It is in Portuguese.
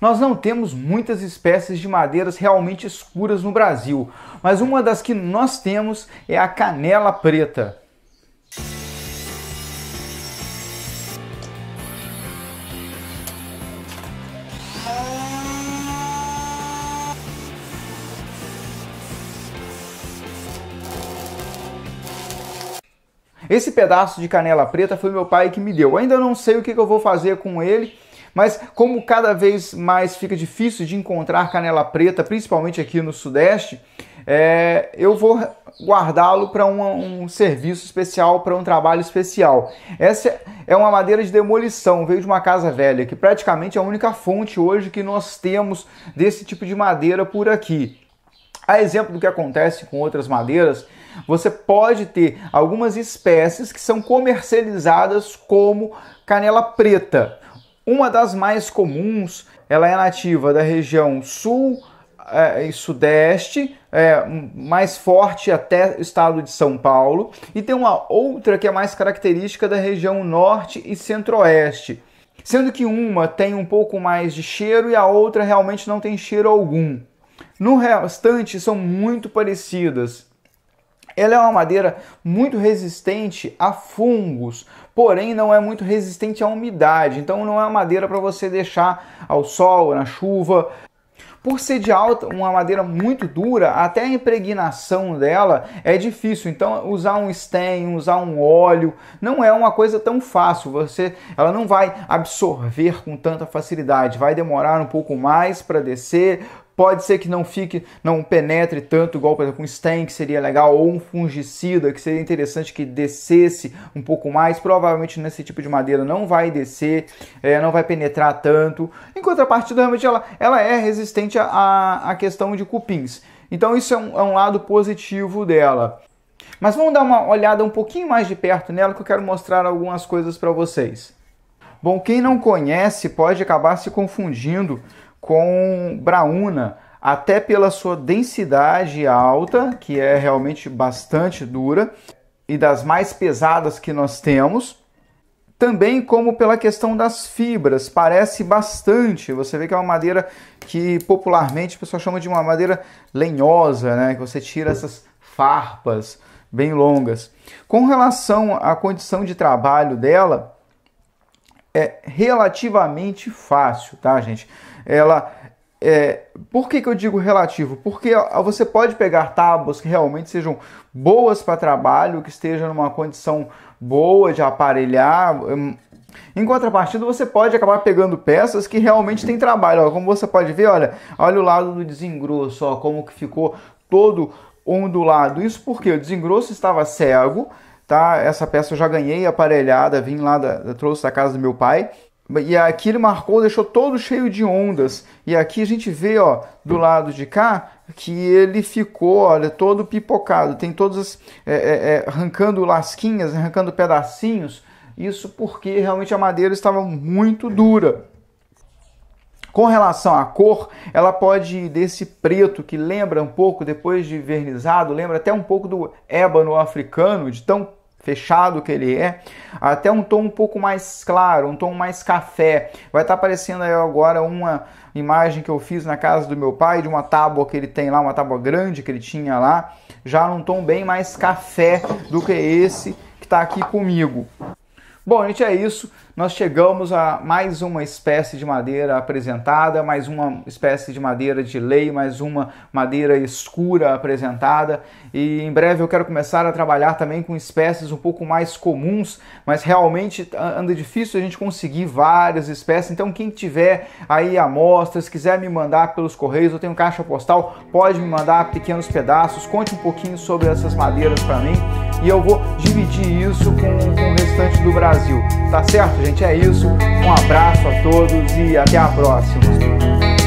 Nós não temos muitas espécies de madeiras realmente escuras no Brasil, mas uma das que nós temos é a canela preta. Esse pedaço de canela preta foi meu pai que me deu. ainda não sei o que eu vou fazer com ele, mas como cada vez mais fica difícil de encontrar canela preta, principalmente aqui no Sudeste, é, eu vou guardá-lo para um, um, serviço especial, para um trabalho especial. Essa é uma madeira de demolição, veio de uma casa velha, que praticamente é a única fonte hoje que nós temos desse tipo de madeira por aqui. A exemplo do que acontece com outras madeiras, você pode ter algumas espécies que são comercializadas como canela preta. Uma das mais comuns, ela é nativa da região sul eh, e sudeste, é, mais forte até o estado de São Paulo, e tem uma outra que é mais característica da região norte e centro-oeste. Sendo que uma tem um pouco mais de cheiro e a outra realmente não tem cheiro algum. No restante, são muito parecidas. Ela é uma madeira muito resistente a fungos, porém não é muito resistente à umidade, então não é uma madeira para você deixar ao sol, na chuva. Por ser de alta, uma madeira muito dura, até a impregnação dela é difícil. Então, usar um stem, usar um óleo, não é uma coisa tão fácil. Você, ela não vai absorver com tanta facilidade. Vai demorar um pouco mais para descer, Pode ser que não fique, não penetre tanto, igual, por exemplo, um stain, que seria legal, ou um fungicida, que seria interessante que descesse um pouco mais. Provavelmente nesse tipo de madeira não vai descer, é, não vai penetrar tanto. Em contrapartida, realmente ela, ela é resistente à, à questão de cupins. Então isso é um, é um lado positivo dela. Mas vamos dar uma olhada um pouquinho mais de perto nela que eu quero mostrar algumas coisas para vocês. Bom, quem não conhece pode acabar se confundindo com brauna até pela sua densidade alta, que é realmente bastante dura, e das mais pesadas que nós temos. Também como pela questão das fibras, parece bastante. Você vê que é uma madeira que popularmente o pessoal chama de uma madeira lenhosa, né? Que você tira essas farpas bem longas. Com relação à condição de trabalho dela, é relativamente fácil, tá, gente? ela é, por que, que, eu digo relativo? Porque você pode pegar tábuas que realmente sejam boas para trabalho, que estejam numa condição boa de aparelhar. Hum, em contrapartida, você pode acabar pegando peças que realmente tem trabalho. Ó, como você pode ver, olha, olha o lado do desengrosso, ó, como que ficou todo ondulado. Isso porque o desengrosso estava cego, tá? Essa peça eu já ganhei aparelhada, vim lá, da, trouxe da casa do meu pai. E aqui ele marcou, deixou todo cheio de ondas. E aqui a gente vê, ó, do lado de cá, que ele ficou, olha, todo pipocado. Tem todas é, é, é, arrancando lasquinhas, arrancando pedacinhos. Isso porque realmente a madeira estava muito dura. Com relação à cor, ela pode ir desse preto que lembra um pouco, depois de vernizado, lembra até um pouco do ébano africano, de tão fechado que ele é, até um tom um pouco mais claro, um tom mais café. Vai estar tá aparecendo aí agora uma imagem que eu fiz na casa do meu pai de uma tábua que ele tem lá, uma tábua grande que ele tinha lá, já num tom bem mais café do que esse que está aqui comigo. Bom, gente, é isso. Nós chegamos a mais uma espécie de madeira apresentada, mais uma espécie de madeira de lei, mais uma madeira escura apresentada. E em breve eu quero começar a trabalhar também com espécies um pouco mais comuns, mas realmente tá, anda difícil a gente conseguir várias espécies. Então, quem tiver aí amostras, quiser me mandar pelos correios, eu tenho caixa postal, pode me mandar pequenos pedaços. Conte um pouquinho sobre essas madeiras para mim e eu vou dividir isso com, com o restante do Brasil Brasil. Tá certo, gente? É isso. Um abraço a todos e até a próxima.